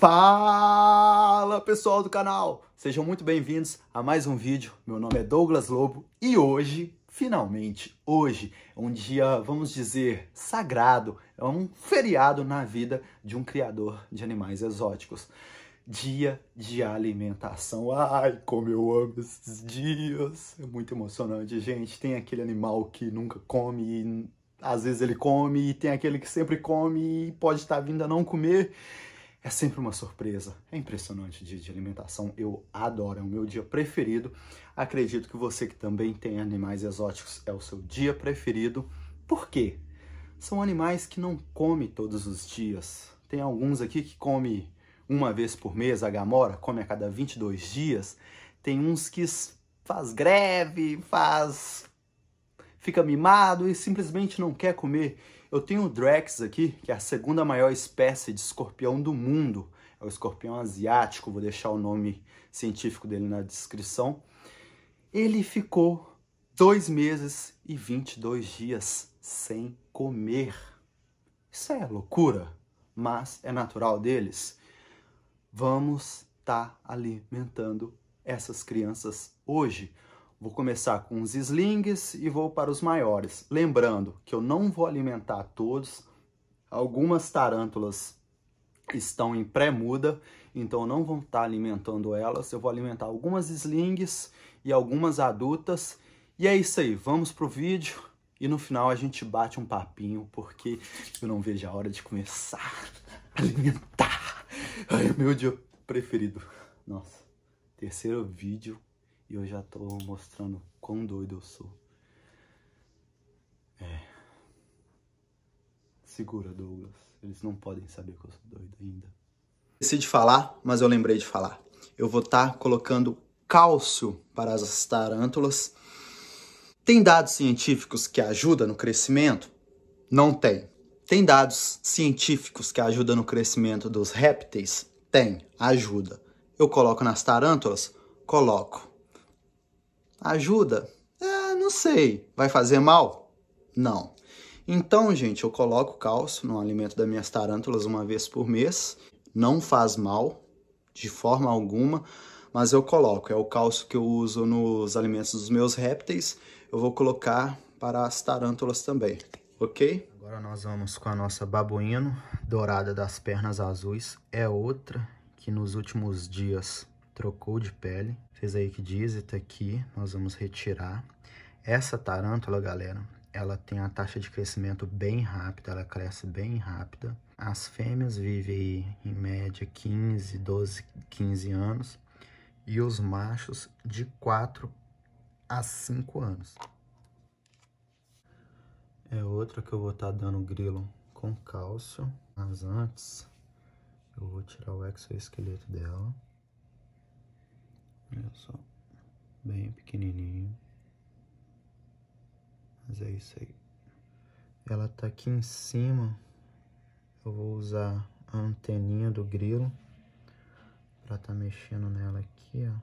Fala pessoal do canal, sejam muito bem-vindos a mais um vídeo. Meu nome é Douglas Lobo e hoje, finalmente, hoje é um dia, vamos dizer, sagrado, é um feriado na vida de um criador de animais exóticos. Dia de alimentação. Ai, como eu amo esses dias! É muito emocionante, gente. Tem aquele animal que nunca come e às vezes ele come, e tem aquele que sempre come e pode estar vindo a não comer. É sempre uma surpresa, é impressionante o dia de alimentação, eu adoro, é o meu dia preferido. Acredito que você que também tem animais exóticos é o seu dia preferido. Por quê? São animais que não come todos os dias. Tem alguns aqui que come uma vez por mês, a gamora come a cada 22 dias. Tem uns que faz greve, faz fica mimado e simplesmente não quer comer. Eu tenho o Drex aqui, que é a segunda maior espécie de escorpião do mundo. É o escorpião asiático, vou deixar o nome científico dele na descrição. Ele ficou dois meses e 22 dias sem comer. Isso é loucura, mas é natural deles. Vamos estar tá alimentando essas crianças hoje. Vou começar com os slings e vou para os maiores. Lembrando que eu não vou alimentar todos. Algumas tarântulas estão em pré-muda, então não vão estar alimentando elas. Eu vou alimentar algumas slings e algumas adultas. E é isso aí, vamos para o vídeo e no final a gente bate um papinho, porque eu não vejo a hora de começar a alimentar. Ai, meu dia preferido. Nossa, terceiro vídeo e eu já tô mostrando quão doido eu sou. É. Segura, Douglas. Eles não podem saber que eu sou doido ainda. Esqueci de falar, mas eu lembrei de falar. Eu vou estar tá colocando cálcio para as tarântulas. Tem dados científicos que ajudam no crescimento? Não tem. Tem dados científicos que ajudam no crescimento dos répteis? Tem, ajuda. Eu coloco nas tarântulas? Coloco. Ajuda? É, não sei. Vai fazer mal? Não. Então, gente, eu coloco cálcio no alimento das minhas tarântulas uma vez por mês. Não faz mal de forma alguma, mas eu coloco. É o cálcio que eu uso nos alimentos dos meus répteis. Eu vou colocar para as tarântulas também, ok? Agora nós vamos com a nossa babuíno dourada das pernas azuis. É outra que nos últimos dias trocou de pele, fez a tá aqui, nós vamos retirar. Essa tarântula, galera, ela tem a taxa de crescimento bem rápida, ela cresce bem rápida. As fêmeas vivem aí, em média 15, 12, 15 anos e os machos de 4 a 5 anos. É outra que eu vou estar tá dando grilo com cálcio, mas antes eu vou tirar o exoesqueleto dela. Olha só, bem pequenininho. Mas é isso aí. Ela tá aqui em cima. Eu vou usar a anteninha do grilo pra tá mexendo nela aqui, ó.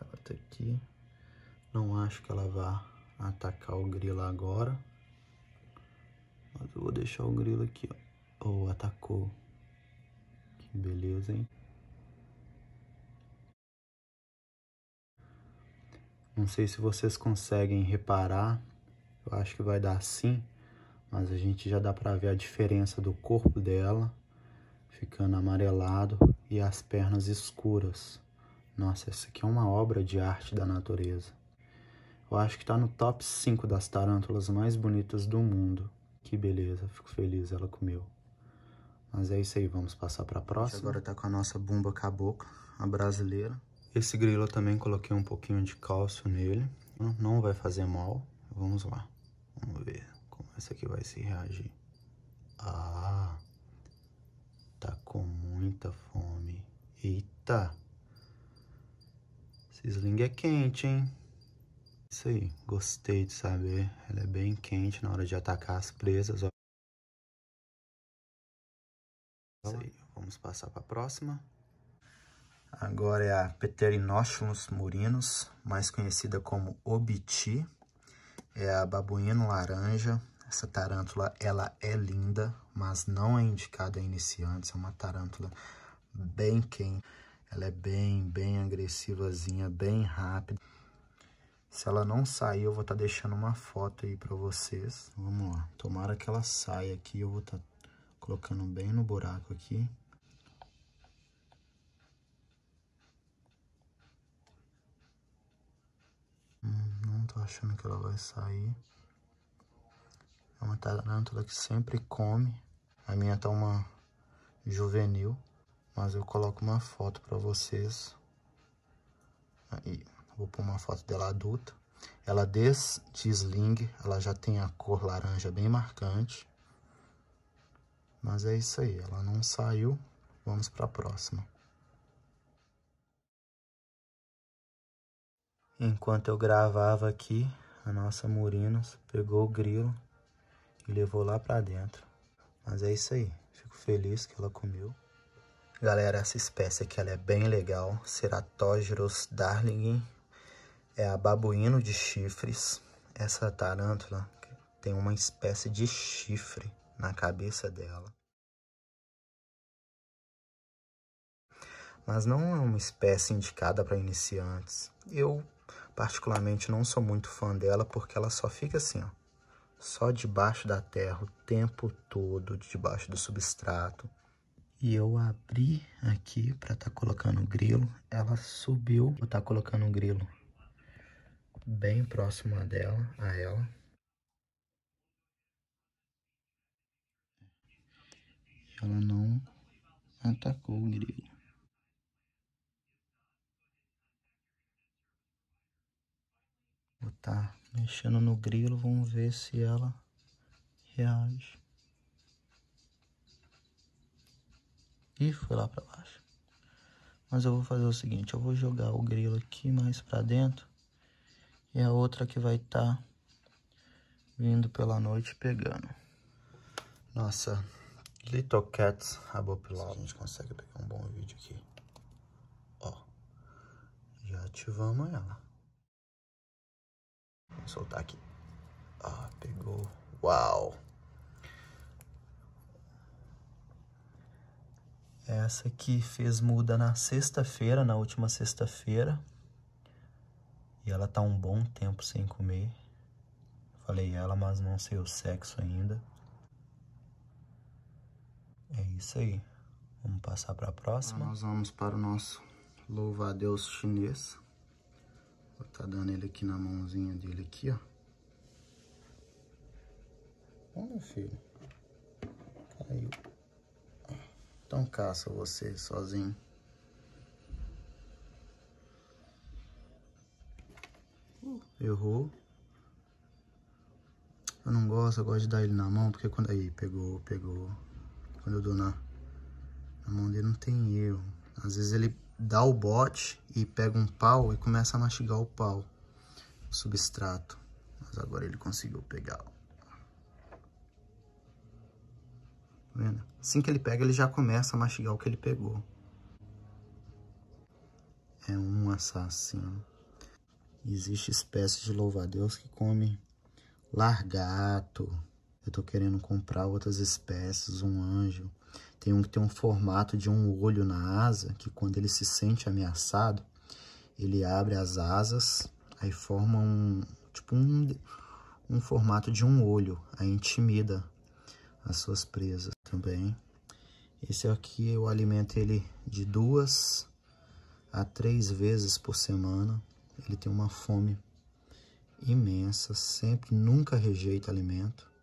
Ela tá aqui. Não acho que ela vá atacar o grilo agora. Mas eu vou deixar o grilo aqui, ó. Ou oh, atacou beleza, hein? Não sei se vocês conseguem reparar, eu acho que vai dar sim, mas a gente já dá para ver a diferença do corpo dela ficando amarelado e as pernas escuras. Nossa, essa aqui é uma obra de arte da natureza. Eu acho que está no top 5 das tarântulas mais bonitas do mundo. Que beleza, fico feliz, ela comeu. Mas é isso aí, vamos passar para a próxima. Agora tá com a nossa bumba cabocla, a brasileira. Esse grilo eu também coloquei um pouquinho de cálcio nele. Não vai fazer mal. Vamos lá. Vamos ver como essa aqui vai se reagir. Ah, tá com muita fome. Eita. Esse sling é quente, hein? Isso aí, gostei de saber. Ela é bem quente na hora de atacar as presas, ó. vamos passar para a próxima. Agora é a Pterinochilus murinus, mais conhecida como obiti. É a babuíno laranja. Essa tarântula, ela é linda, mas não é indicada a iniciantes. É uma tarântula bem quente. Ela é bem, bem agressivazinha, bem rápida. Se ela não sair, eu vou estar tá deixando uma foto aí para vocês. Vamos lá. Tomara que ela saia aqui, eu vou estar tá colocando bem no buraco aqui. Hum, não tô achando que ela vai sair. É uma tarântula que sempre come. A minha tá uma juvenil, mas eu coloco uma foto pra vocês. Aí, vou pôr uma foto dela adulta. Ela de sling, ela já tem a cor laranja bem marcante. Mas é isso aí, ela não saiu. Vamos para a próxima. Enquanto eu gravava aqui, a nossa Murinos pegou o grilo e levou lá para dentro. Mas é isso aí, fico feliz que ela comeu. Galera, essa espécie aqui ela é bem legal, Ceratogerus darlingii, é a babuíno de chifres. Essa tarântula tem uma espécie de chifre na cabeça dela. Mas não é uma espécie indicada para iniciantes. Eu, particularmente, não sou muito fã dela porque ela só fica assim, ó, só debaixo da terra o tempo todo, debaixo do substrato. E eu abri aqui para estar tá colocando o grilo, ela subiu, vou estar tá colocando o grilo bem próximo a dela, a ela. ela não atacou o grilo Vou estar tá mexendo no grilo, vamos ver se ela reage. E foi lá para baixo. Mas eu vou fazer o seguinte, eu vou jogar o grilo aqui mais para dentro. E a outra que vai estar tá vindo pela noite pegando. Nossa Little Cats Abopilar. A gente consegue pegar um bom vídeo aqui. Ó. Já ativamos ela. Vou soltar aqui. Ah, pegou. Uau! Essa aqui fez muda na sexta-feira, na última sexta-feira. E ela tá um bom tempo sem comer. Falei ela, mas não sei o sexo ainda. É isso aí. Vamos passar para a próxima. nós vamos para o nosso louva a Deus chinês. Vou estar tá dando ele aqui na mãozinha dele aqui, ó. Olha, filho. Caiu. Então caça você sozinho. errou. Eu não gosto, eu gosto de dar ele na mão, porque quando... Aí, pegou, pegou. Quando eu dou na, na mão dele, não tem erro. Às vezes ele dá o bote e pega um pau e começa a mastigar o pau, o substrato. Mas agora ele conseguiu pegar. Tá vendo? Assim que ele pega, ele já começa a mastigar o que ele pegou. É um assassino. Existe espécie de louva-a-Deus que come largato, eu tô querendo comprar outras espécies, um anjo. Tem um que tem um formato de um olho na asa, que quando ele se sente ameaçado, ele abre as asas, aí forma um, tipo um, um formato de um olho, aí intimida as suas presas também. Esse aqui eu alimento ele de duas a três vezes por semana. Ele tem uma fome imensa, sempre, nunca rejeita alimento.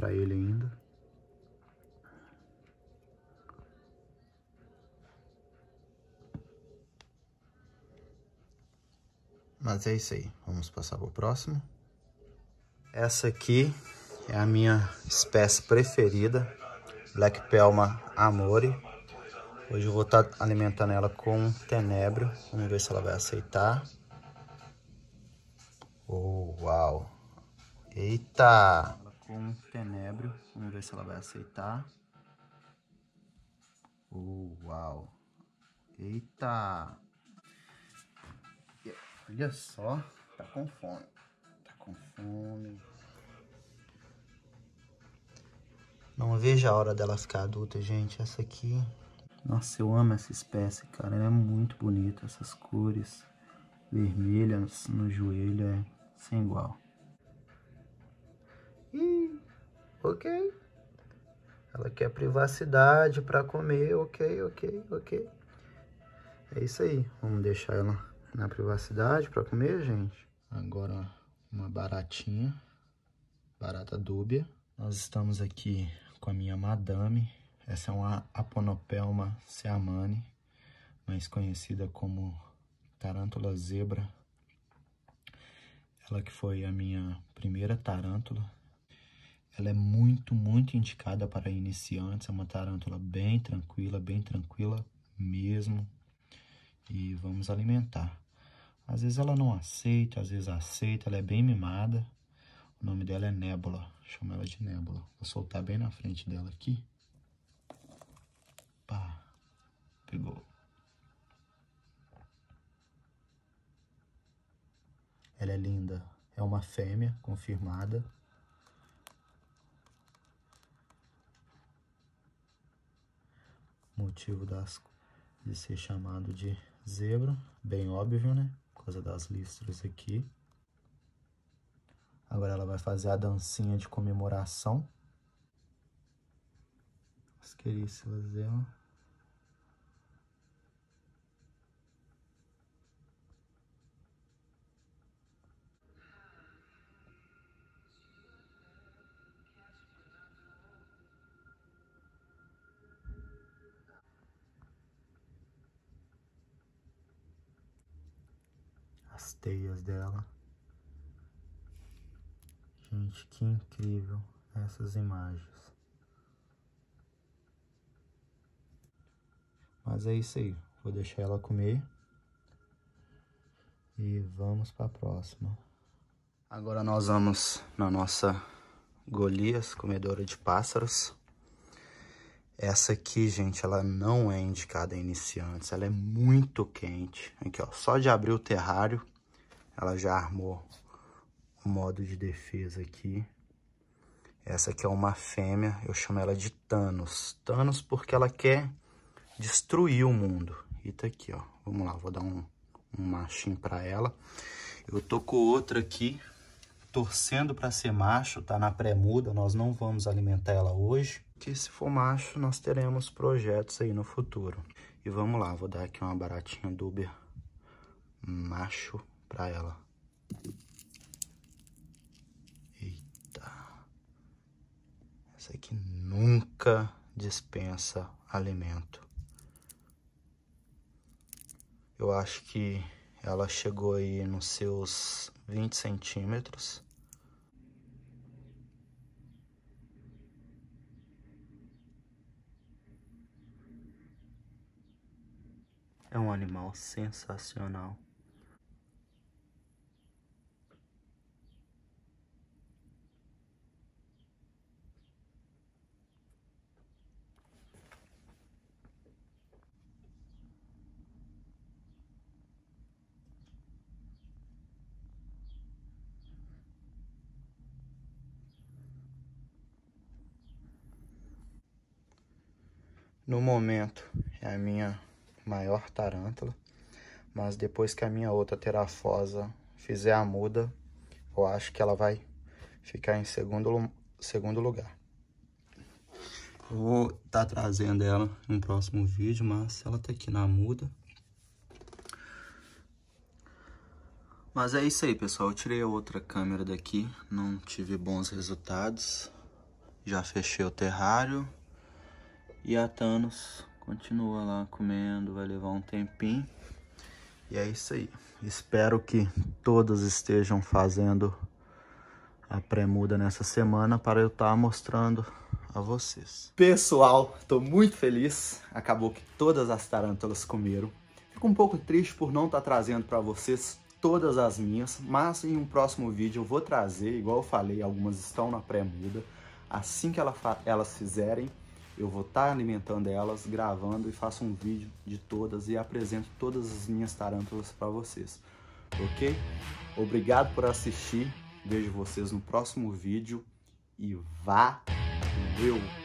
para ele ainda. Mas é isso aí, vamos passar para o próximo. Essa aqui é a minha espécie preferida, Black Pelma Amore. Hoje eu vou estar tá alimentando ela com tenebro, vamos ver se ela vai aceitar. Oh, uau! Eita! com Tenebro. Vamos ver se ela vai aceitar. Oh, uau. Eita. Olha só. Tá com fome. Tá com fome. Não vejo a hora dela ficar adulta, gente. Essa aqui... Nossa, eu amo essa espécie, cara. Ela é muito bonita. Essas cores vermelhas no joelho é sem igual. Ih, ok. Ela quer privacidade para comer, ok, ok, ok. É isso aí. Vamos deixar ela na privacidade para comer, gente. Agora uma baratinha, barata dúbia. Nós estamos aqui com a minha madame. Essa é uma Aponopelma seamani, mais conhecida como tarântula zebra. Ela que foi a minha primeira tarântula ela é muito, muito indicada para iniciantes. É uma tarântula bem tranquila, bem tranquila mesmo. E vamos alimentar. Às vezes ela não aceita, às vezes aceita. Ela é bem mimada. O nome dela é Nébula. Chama ela de Nébula. Vou soltar bem na frente dela aqui. Pá. Pegou. Ela é linda. É uma fêmea confirmada. motivo das, de ser chamado de zebra, bem óbvio, né? Por causa das listras aqui. Agora ela vai fazer a dancinha de comemoração. As queríssimas dela. as teias dela. Gente, que incrível essas imagens. Mas é isso aí. Vou deixar ela comer. E vamos para a próxima. Agora nós vamos na nossa Golias, comedora de pássaros. Essa aqui, gente, ela não é indicada a iniciantes. Ela é muito quente. Aqui, ó. Só de abrir o terrário, ela já armou o modo de defesa aqui. Essa aqui é uma fêmea, eu chamo ela de Thanos. Thanos porque ela quer destruir o mundo. E tá aqui, ó. Vamos lá, vou dar um, um machinho pra ela. Eu tô com outra aqui, torcendo pra ser macho, tá na pré-muda. Nós não vamos alimentar ela hoje. Que se for macho, nós teremos projetos aí no futuro. E vamos lá, vou dar aqui uma baratinha do Uber macho para ela. Eita. Essa aqui nunca dispensa alimento. Eu acho que ela chegou aí nos seus 20 centímetros. É um animal sensacional. No momento é a minha maior tarântula, mas depois que a minha outra terafosa fizer a muda, eu acho que ela vai ficar em segundo, segundo lugar. Eu vou estar tá trazendo ela no próximo vídeo, mas ela tá aqui na muda. Mas é isso aí, pessoal. Eu tirei a outra câmera daqui, não tive bons resultados. Já fechei o terrário. E a Thanos continua lá comendo, vai levar um tempinho. E é isso aí. Espero que todas estejam fazendo a pré-muda nessa semana para eu estar tá mostrando a vocês. Pessoal, estou muito feliz. Acabou que todas as tarântulas comeram. Fico um pouco triste por não estar tá trazendo para vocês todas as minhas, mas em um próximo vídeo eu vou trazer, igual eu falei, algumas estão na pré-muda. Assim que ela elas fizerem, eu vou estar tá alimentando elas, gravando e faço um vídeo de todas e apresento todas as minhas tarântulas para vocês, ok? Obrigado por assistir, vejo vocês no próximo vídeo e vá! Valeu!